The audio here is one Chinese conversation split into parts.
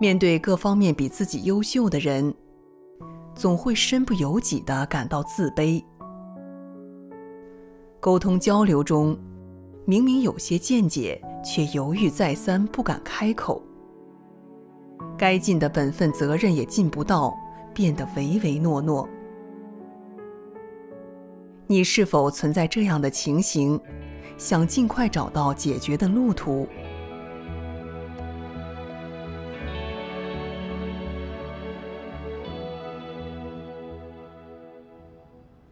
面对各方面比自己优秀的人，总会身不由己地感到自卑。沟通交流中，明明有些见解，却犹豫再三不敢开口。该尽的本分责任也尽不到，变得唯唯诺诺。你是否存在这样的情形？想尽快找到解决的路途？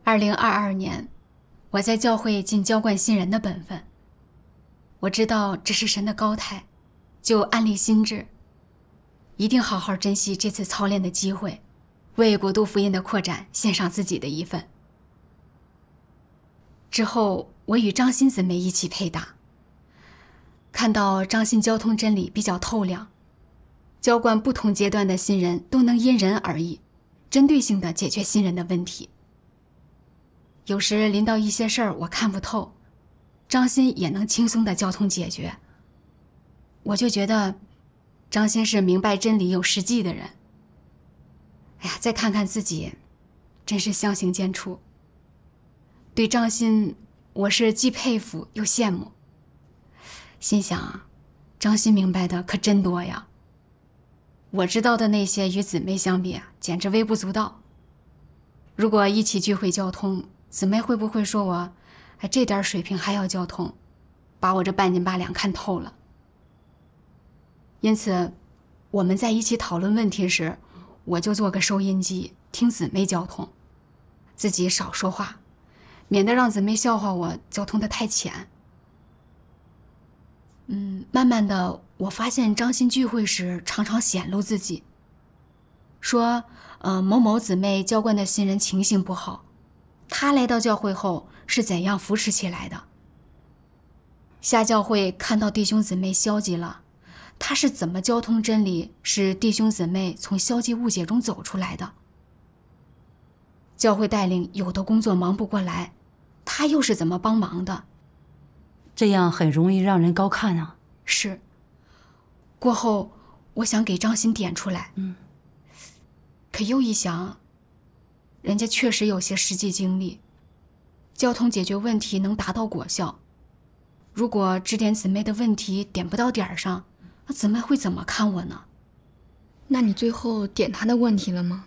二零二二年，我在教会尽浇灌新人的本分。我知道这是神的高抬，就安立心志，一定好好珍惜这次操练的机会，为国度福音的扩展献上自己的一份。之后，我与张新姊妹一起配搭。看到张欣交通真理比较透亮，浇灌不同阶段的新人，都能因人而异，针对性的解决新人的问题。有时临到一些事儿，我看不透，张鑫也能轻松的交通解决。我就觉得，张鑫是明白真理、有实际的人。哎呀，再看看自己，真是相形见绌。对张鑫，我是既佩服又羡慕。心想，张鑫明白的可真多呀。我知道的那些与姊妹相比，简直微不足道。如果一起聚会交通。姊妹会不会说我，哎，这点水平还要交通，把我这半斤八两看透了。因此，我们在一起讨论问题时，我就做个收音机听姊妹交通，自己少说话，免得让姊妹笑话我交通的太浅。嗯，慢慢的我发现张欣聚会时常常显露自己，说，呃，某某姊妹交关的新人情形不好。他来到教会后是怎样扶持起来的？下教会看到弟兄姊妹消极了，他是怎么交通真理，使弟兄姊妹从消极误解中走出来的？教会带领有的工作忙不过来，他又是怎么帮忙的？这样很容易让人高看啊。是。过后，我想给张鑫点出来。嗯。可又一想。人家确实有些实际经历，交通解决问题能达到果效。如果指点姊妹的问题点不到点儿上，那姊妹会怎么看我呢？那你最后点他的问题了吗？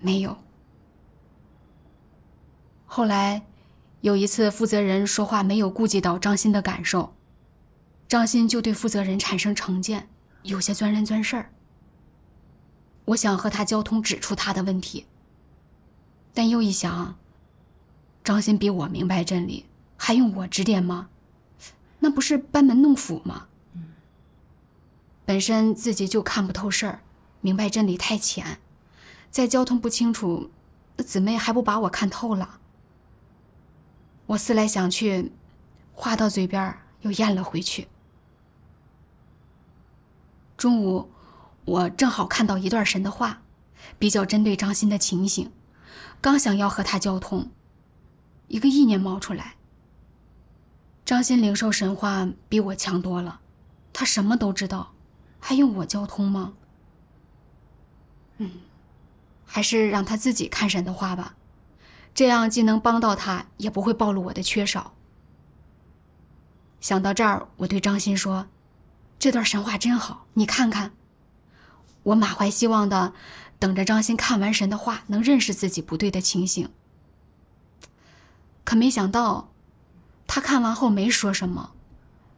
没有。后来有一次负责人说话没有顾及到张欣的感受，张欣就对负责人产生成见，有些钻人钻事儿。我想和他交通，指出他的问题。但又一想，张鑫比我明白真理，还用我指点吗？那不是班门弄斧吗？本身自己就看不透事儿，明白真理太浅，在交通不清楚，那姊妹还不把我看透了？我思来想去，话到嘴边又咽了回去。中午。我正好看到一段神的话，比较针对张欣的情形，刚想要和他交通，一个意念冒出来。张欣灵兽神话比我强多了，他什么都知道，还用我交通吗？嗯，还是让他自己看神的话吧，这样既能帮到他，也不会暴露我的缺少。想到这儿，我对张欣说：“这段神话真好，你看看。”我满怀希望的等着张欣看完神的话，能认识自己不对的情形。可没想到，他看完后没说什么。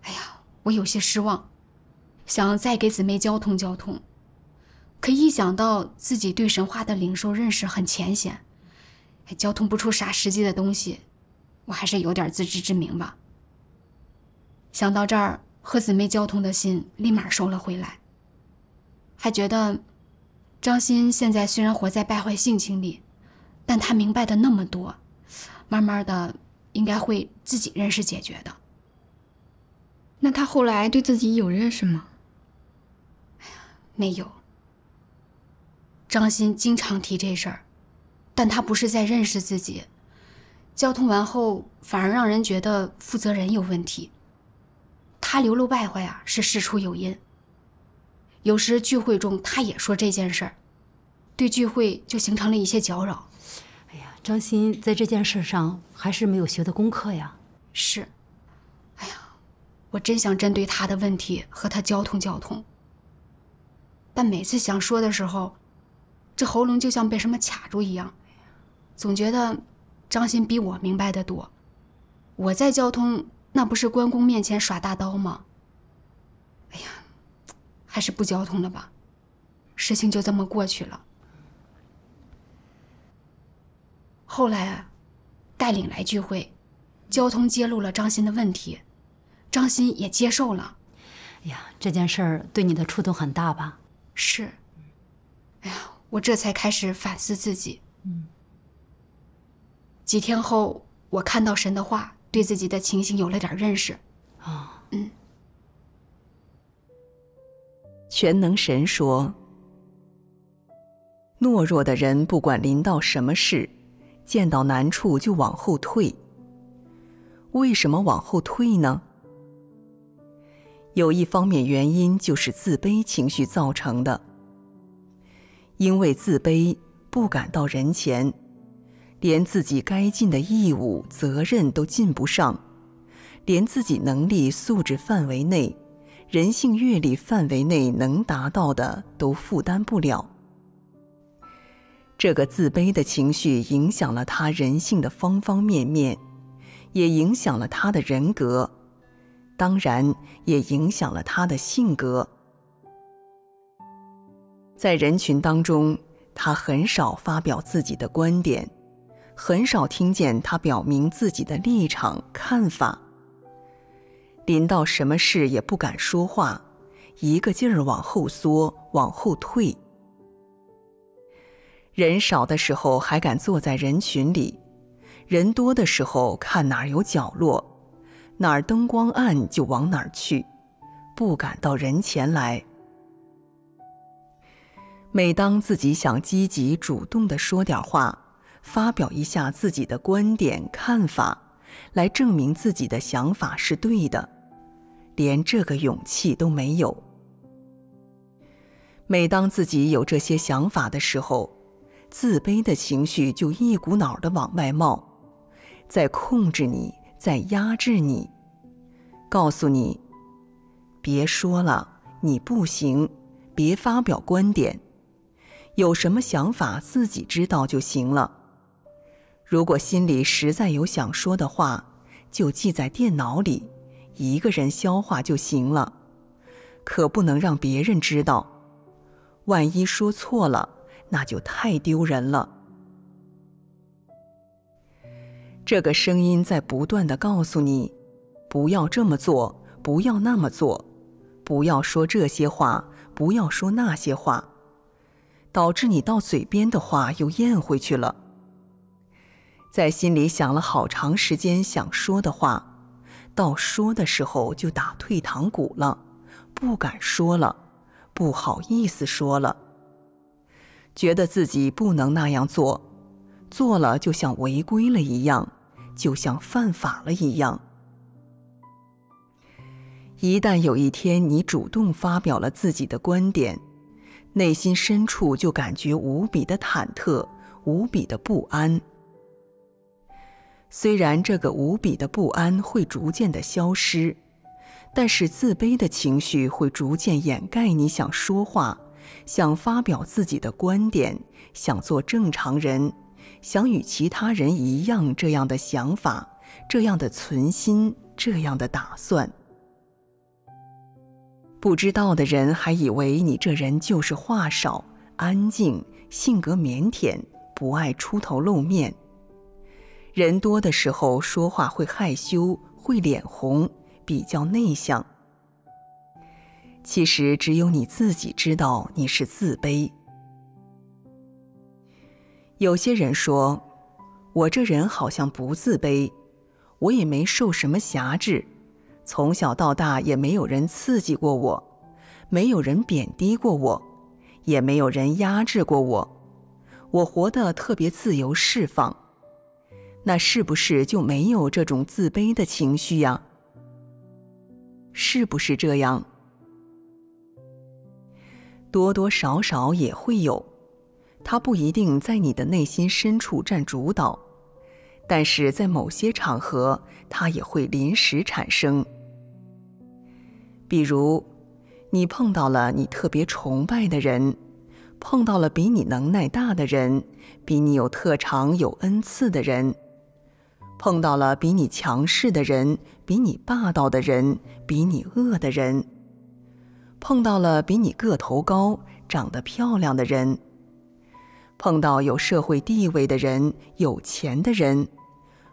哎呀，我有些失望，想再给姊妹交通交通。可一想到自己对神话的领受认识很浅显，还交通不出啥实际的东西，我还是有点自知之明吧。想到这儿，和姊妹交通的心立马收了回来。还觉得，张欣现在虽然活在败坏性情里，但他明白的那么多，慢慢的应该会自己认识解决的。那他后来对自己有认识吗？没有。张欣经常提这事儿，但他不是在认识自己，交通完后反而让人觉得负责人有问题。他流露败坏啊，是事出有因。有时聚会中，他也说这件事儿，对聚会就形成了一些搅扰。哎呀，张鑫在这件事上还是没有学的功课呀。是。哎呀，我真想针对他的问题和他交通交通。但每次想说的时候，这喉咙就像被什么卡住一样，总觉得张鑫比我明白的多。我在交通，那不是关公面前耍大刀吗？哎呀。还是不交通了吧，事情就这么过去了。后来，带领来聚会，交通揭露了张鑫的问题，张鑫也接受了。哎呀，这件事儿对你的触动很大吧？是。哎呀，我这才开始反思自己。嗯。几天后，我看到神的话，对自己的情形有了点认识。啊，嗯。全能神说：“懦弱的人，不管临到什么事，见到难处就往后退。为什么往后退呢？有一方面原因就是自卑情绪造成的。因为自卑，不敢到人前，连自己该尽的义务、责任都尽不上，连自己能力素质范围内。”人性阅历范围内能达到的，都负担不了。这个自卑的情绪影响了他人性的方方面面，也影响了他的人格，当然也影响了他的性格。在人群当中，他很少发表自己的观点，很少听见他表明自己的立场、看法。临到什么事也不敢说话，一个劲儿往后缩、往后退。人少的时候还敢坐在人群里，人多的时候看哪儿有角落、哪儿灯光暗就往哪儿去，不敢到人前来。每当自己想积极主动的说点话，发表一下自己的观点看法，来证明自己的想法是对的。连这个勇气都没有。每当自己有这些想法的时候，自卑的情绪就一股脑的往外冒，在控制你，在压制你，告诉你：“别说了，你不行，别发表观点，有什么想法自己知道就行了。”如果心里实在有想说的话，就记在电脑里。一个人消化就行了，可不能让别人知道。万一说错了，那就太丢人了。这个声音在不断的告诉你：不要这么做，不要那么做，不要说这些话，不要说那些话，导致你到嘴边的话又咽回去了，在心里想了好长时间想说的话。到说的时候就打退堂鼓了，不敢说了，不好意思说了，觉得自己不能那样做，做了就像违规了一样，就像犯法了一样。一旦有一天你主动发表了自己的观点，内心深处就感觉无比的忐忑，无比的不安。虽然这个无比的不安会逐渐的消失，但是自卑的情绪会逐渐掩盖你想说话、想发表自己的观点、想做正常人、想与其他人一样这样的想法、这样的存心、这样的打算。不知道的人还以为你这人就是话少、安静、性格腼腆、不爱出头露面。人多的时候说话会害羞，会脸红，比较内向。其实只有你自己知道你是自卑。有些人说：“我这人好像不自卑，我也没受什么辖制，从小到大也没有人刺激过我，没有人贬低过我，也没有人压制过我，我活得特别自由释放。”那是不是就没有这种自卑的情绪呀？是不是这样？多多少少也会有，它不一定在你的内心深处占主导，但是在某些场合，它也会临时产生。比如，你碰到了你特别崇拜的人，碰到了比你能耐大的人，比你有特长、有恩赐的人。碰到了比你强势的人，比你霸道的人，比你恶的人；碰到了比你个头高、长得漂亮的人；碰到有社会地位的人、有钱的人；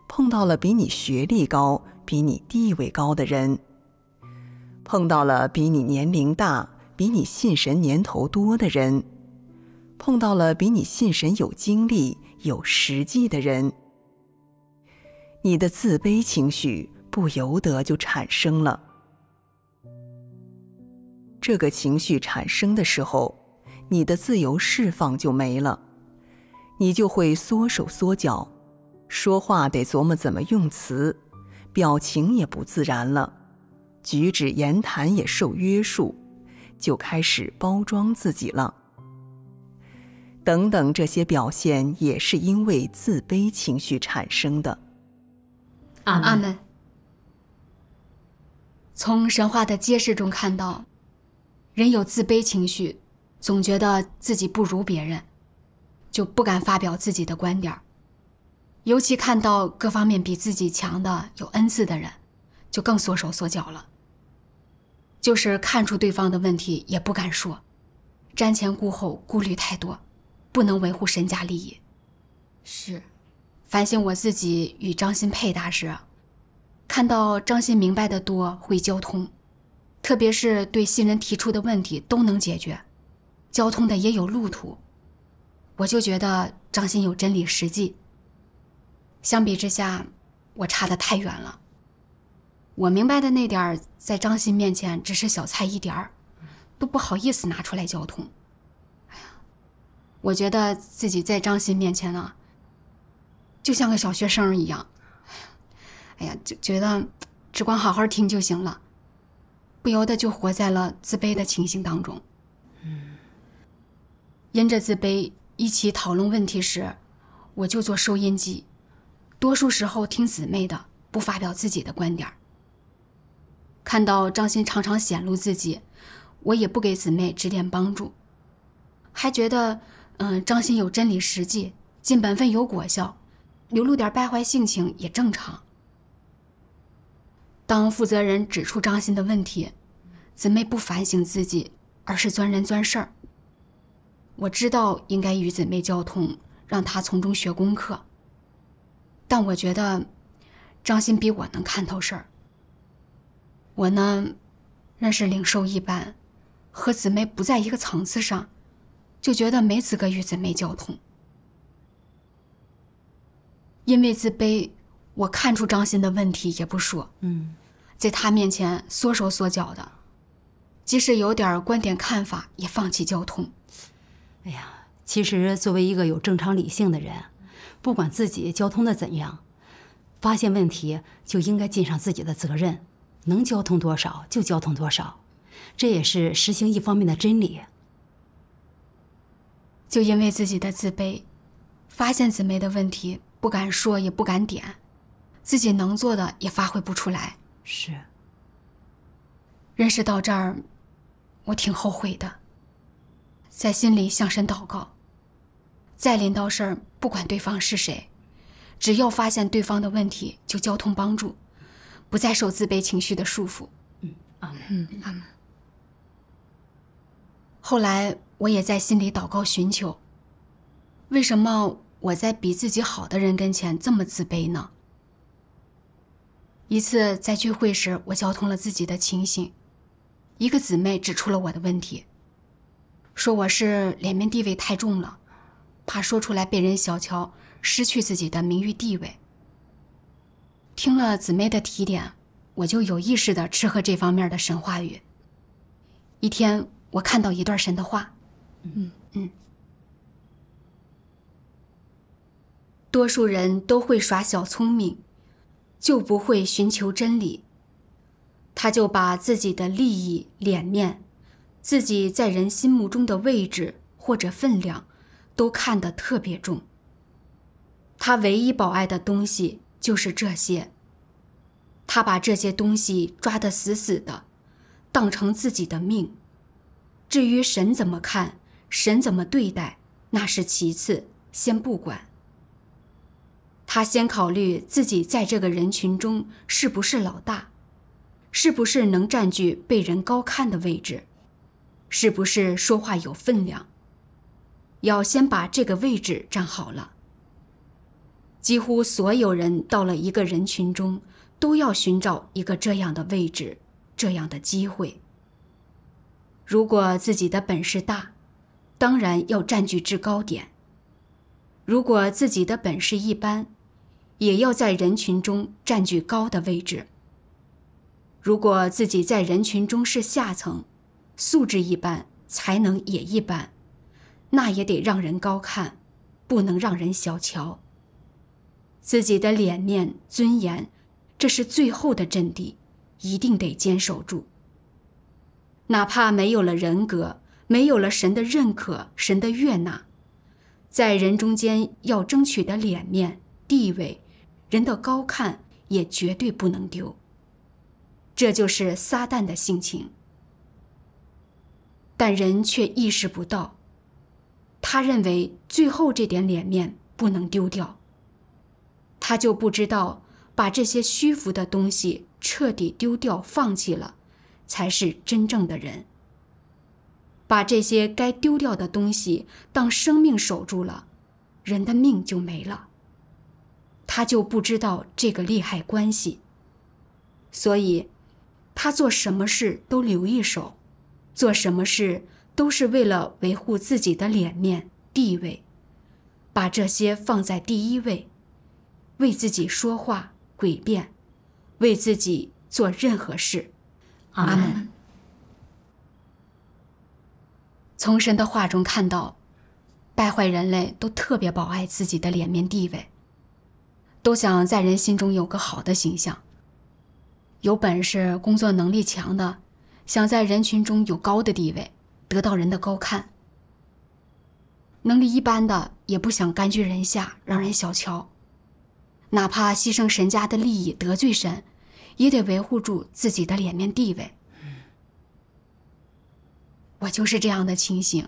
碰到了比你学历高、比你地位高的人；碰到了比你年龄大、比你信神年头多的人；碰到了比你信神有经历、有实际的人。你的自卑情绪不由得就产生了。这个情绪产生的时候，你的自由释放就没了，你就会缩手缩脚，说话得琢磨怎么用词，表情也不自然了，举止言谈也受约束，就开始包装自己了。等等，这些表现也是因为自卑情绪产生的。阿门。从神话的揭示中看到，人有自卑情绪，总觉得自己不如别人，就不敢发表自己的观点。尤其看到各方面比自己强的有恩赐的人，就更缩手缩脚了。就是看出对方的问题也不敢说，瞻前顾后，顾虑太多，不能维护神家利益。是。反省我自己与张新配搭时，看到张新明白的多，会交通，特别是对新人提出的问题都能解决，交通的也有路途，我就觉得张新有真理实际。相比之下，我差的太远了。我明白的那点儿，在张欣面前只是小菜一碟，都不好意思拿出来交通。哎呀，我觉得自己在张欣面前呢。就像个小学生一样，哎呀，就觉得只管好好听就行了，不由得就活在了自卑的情形当中。嗯，因着自卑一起讨论问题时，我就做收音机，多数时候听姊妹的，不发表自己的观点。看到张欣常常显露自己，我也不给姊妹指点帮助，还觉得嗯，张欣有真理实际，尽本分有果效。流露点败坏性情也正常。当负责人指出张欣的问题，姊妹不反省自己，而是钻人钻事儿。我知道应该与姊妹交通，让她从中学功课。但我觉得张欣比我能看透事儿。我呢，认识领受一般，和姊妹不在一个层次上，就觉得没资格与姊妹交通。因为自卑，我看出张欣的问题也不说。嗯，在他面前缩手缩脚的，即使有点观点看法，也放弃交通。哎呀，其实作为一个有正常理性的人，不管自己交通的怎样，发现问题就应该尽上自己的责任，能交通多少就交通多少，这也是实行一方面的真理。就因为自己的自卑，发现姊妹的问题。不敢说，也不敢点，自己能做的也发挥不出来。是。认识到这儿，我挺后悔的，在心里向神祷告。再临到事儿，不管对方是谁，只要发现对方的问题，就交通帮助，不再受自卑情绪的束缚。嗯啊，嗯啊。后来我也在心里祷告寻求，为什么？我在比自己好的人跟前这么自卑呢。一次在聚会时，我交通了自己的情形，一个姊妹指出了我的问题，说我是脸面地位太重了，怕说出来被人小瞧，失去自己的名誉地位。听了姊妹的提点，我就有意识的吃喝这方面的神话语。一天，我看到一段神的话，嗯嗯。多数人都会耍小聪明，就不会寻求真理。他就把自己的利益、脸面、自己在人心目中的位置或者分量，都看得特别重。他唯一保爱的东西就是这些。他把这些东西抓得死死的，当成自己的命。至于神怎么看，神怎么对待，那是其次，先不管。他先考虑自己在这个人群中是不是老大，是不是能占据被人高看的位置，是不是说话有分量。要先把这个位置占好了。几乎所有人到了一个人群中，都要寻找一个这样的位置，这样的机会。如果自己的本事大，当然要占据制高点；如果自己的本事一般，也要在人群中占据高的位置。如果自己在人群中是下层，素质一般，才能也一般，那也得让人高看，不能让人小瞧。自己的脸面、尊严，这是最后的阵地，一定得坚守住。哪怕没有了人格，没有了神的认可、神的悦纳，在人中间要争取的脸面、地位。人的高看也绝对不能丢，这就是撒旦的性情。但人却意识不到，他认为最后这点脸面不能丢掉。他就不知道把这些虚浮的东西彻底丢掉、放弃了，才是真正的人。把这些该丢掉的东西当生命守住了，人的命就没了。他就不知道这个利害关系，所以，他做什么事都留一手，做什么事都是为了维护自己的脸面地位，把这些放在第一位，为自己说话诡辩，为自己做任何事。阿门。从神的话中看到，败坏人类都特别保爱自己的脸面地位。都想在人心中有个好的形象，有本事、工作能力强的，想在人群中有高的地位，得到人的高看。能力一般的，也不想甘居人下，让人小瞧，哪怕牺牲神家的利益，得罪神，也得维护住自己的脸面地位。我就是这样的情形。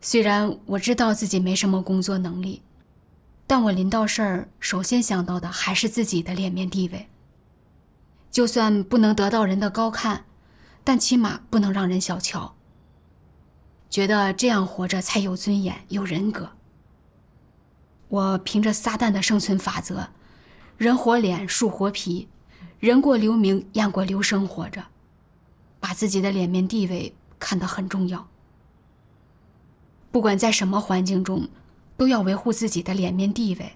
虽然我知道自己没什么工作能力。但我临到事儿，首先想到的还是自己的脸面地位。就算不能得到人的高看，但起码不能让人小瞧，觉得这样活着才有尊严、有人格。我凭着撒旦的生存法则，人活脸，树活皮，人过留名，雁过留声，活着，把自己的脸面地位看得很重要。不管在什么环境中。都要维护自己的脸面地位，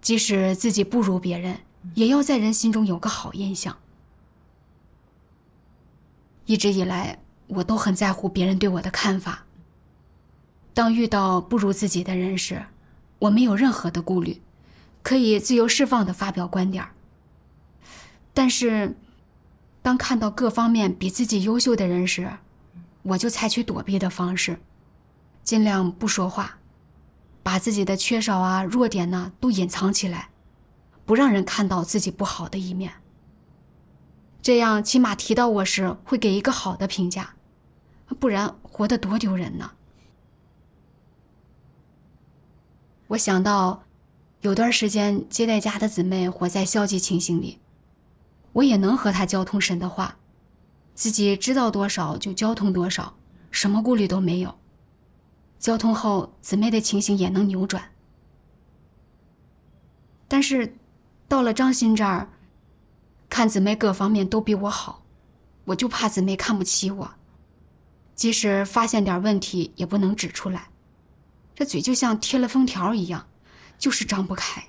即使自己不如别人，也要在人心中有个好印象。一直以来，我都很在乎别人对我的看法。当遇到不如自己的人时，我没有任何的顾虑，可以自由释放的发表观点。但是，当看到各方面比自己优秀的人时，我就采取躲避的方式，尽量不说话。把自己的缺少啊、弱点呢都隐藏起来，不让人看到自己不好的一面。这样起码提到我时会给一个好的评价，不然活得多丢人呢。我想到，有段时间接待家的姊妹活在消极情形里，我也能和她交通神的话，自己知道多少就交通多少，什么顾虑都没有。交通后，姊妹的情形也能扭转。但是，到了张欣这儿，看姊妹各方面都比我好，我就怕姊妹看不起我，即使发现点问题也不能指出来，这嘴就像贴了封条一样，就是张不开。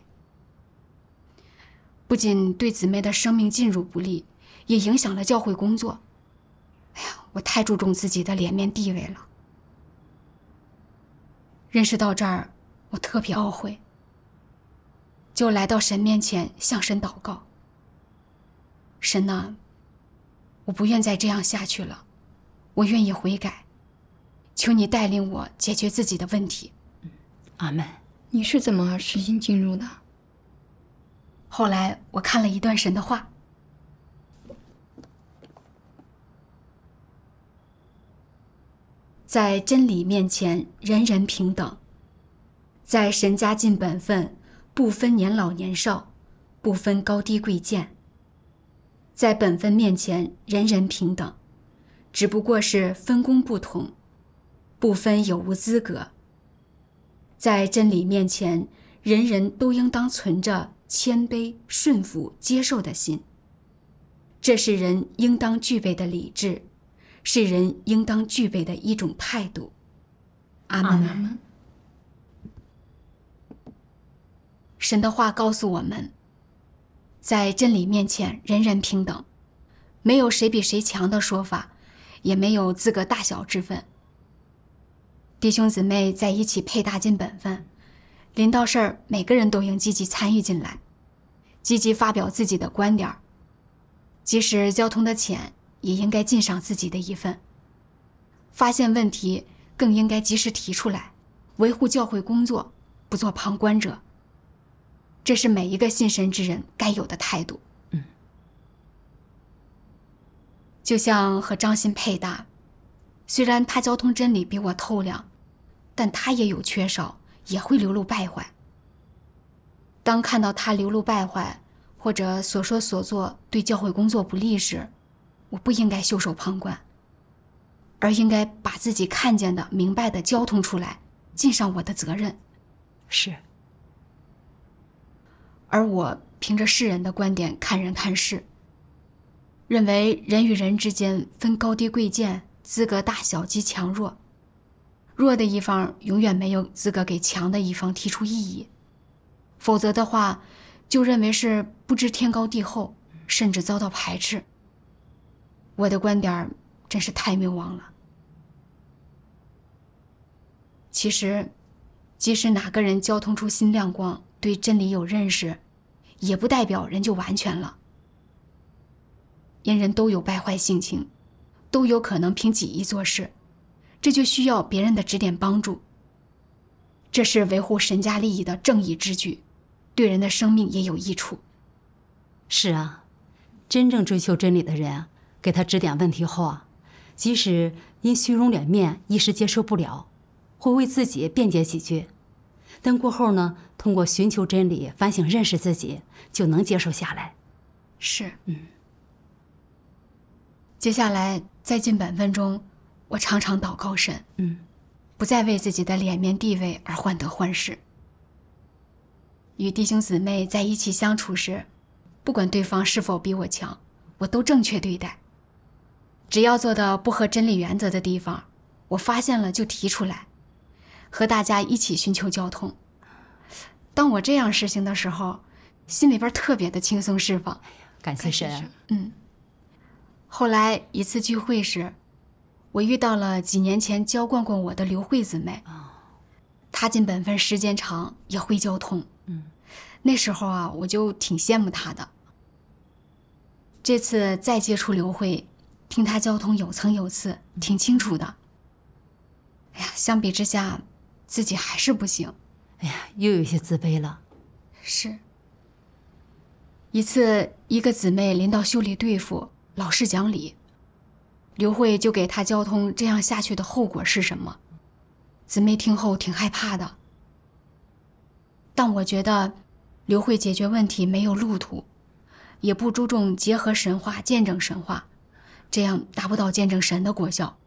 不仅对姊妹的生命进入不利，也影响了教会工作。哎呀，我太注重自己的脸面地位了。认识到这儿，我特别懊悔，就来到神面前向神祷告。神呐，我不愿再这样下去了，我愿意悔改，求你带领我解决自己的问题。阿门。你是怎么实行进入的？后来我看了一段神的话。在真理面前，人人平等；在神家尽本分，不分年老年少，不分高低贵贱。在本分面前，人人平等，只不过是分工不同，不分有无资格。在真理面前，人人都应当存着谦卑、顺服、接受的心，这是人应当具备的理智。是人应当具备的一种态度。阿门。神的话告诉我们，在真理面前人人平等，没有谁比谁强的说法，也没有资格大小之分。弟兄姊妹在一起配搭尽本分，临到事儿每个人都应积极参与进来，积极发表自己的观点儿，即使交通的浅。也应该尽上自己的一份。发现问题更应该及时提出来，维护教会工作，不做旁观者。这是每一个信神之人该有的态度。嗯。就像和张欣配搭，虽然他交通真理比我透亮，但他也有缺少，也会流露败坏。当看到他流露败坏，或者所说所做对教会工作不利时，我不应该袖手旁观，而应该把自己看见的、明白的交通出来，尽上我的责任。是。而我凭着世人的观点看人看事，认为人与人之间分高低贵贱、资格大小及强弱，弱的一方永远没有资格给强的一方提出异议，否则的话，就认为是不知天高地厚，甚至遭到排斥。我的观点真是太谬妄了。其实，即使哪个人交通出新亮光，对真理有认识，也不代表人就完全了。因人都有败坏性情，都有可能凭己意做事，这就需要别人的指点帮助。这是维护神家利益的正义之举，对人的生命也有益处。是啊，真正追求真理的人啊。给他指点问题后啊，即使因虚荣脸面一时接受不了，会为自己辩解几句，但过后呢，通过寻求真理、反省认识自己，就能接受下来。是，嗯。接下来再近本分钟，我常常祷告神，嗯，不再为自己的脸面地位而患得患失。与弟兄姊妹在一起相处时，不管对方是否比我强，我都正确对待。只要做到不合真理原则的地方，我发现了就提出来，和大家一起寻求交通。当我这样实行的时候，心里边特别的轻松释放。感谢神，嗯。后来一次聚会时，我遇到了几年前浇灌过我的刘慧姊妹她尽进本分时间长也会交通，嗯。那时候啊，我就挺羡慕她的。这次再接触刘慧。听他交通有层有次，挺清楚的。哎呀，相比之下，自己还是不行。哎呀，又有些自卑了。是。一次，一个姊妹临到修理队府，老是讲理，刘慧就给他交通这样下去的后果是什么？姊妹听后挺害怕的。但我觉得，刘慧解决问题没有路途，也不注重结合神话见证神话。这样达不到见证神的果效，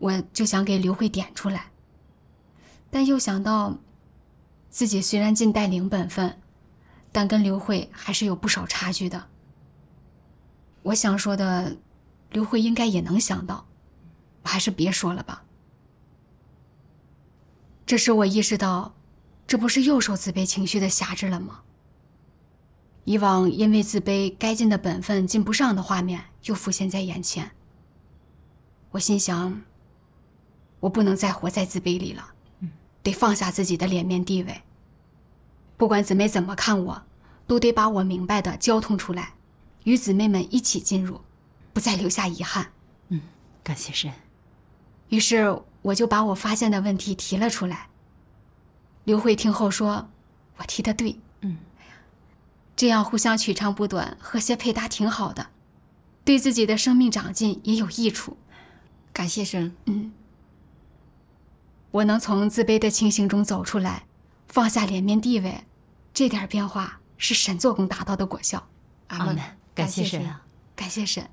我就想给刘慧点出来。但又想到，自己虽然尽带领本分，但跟刘慧还是有不少差距的。我想说的，刘慧应该也能想到，还是别说了吧。这时我意识到，这不是又受自卑情绪的辖制了吗？以往因为自卑该尽的本分尽不上的画面又浮现在眼前。我心想：我不能再活在自卑里了，得放下自己的脸面地位。不管姊妹怎么看我，都得把我明白的交通出来，与姊妹们一起进入，不再留下遗憾。嗯，感谢神。于是我就把我发现的问题提了出来。刘慧听后说：“我提的对。”这样互相取长补短，和谐配搭挺好的，对自己的生命长进也有益处。感谢神，嗯，我能从自卑的情形中走出来，放下脸面地位，这点变化是神做工达到的果效。阿门，感谢神，感谢神。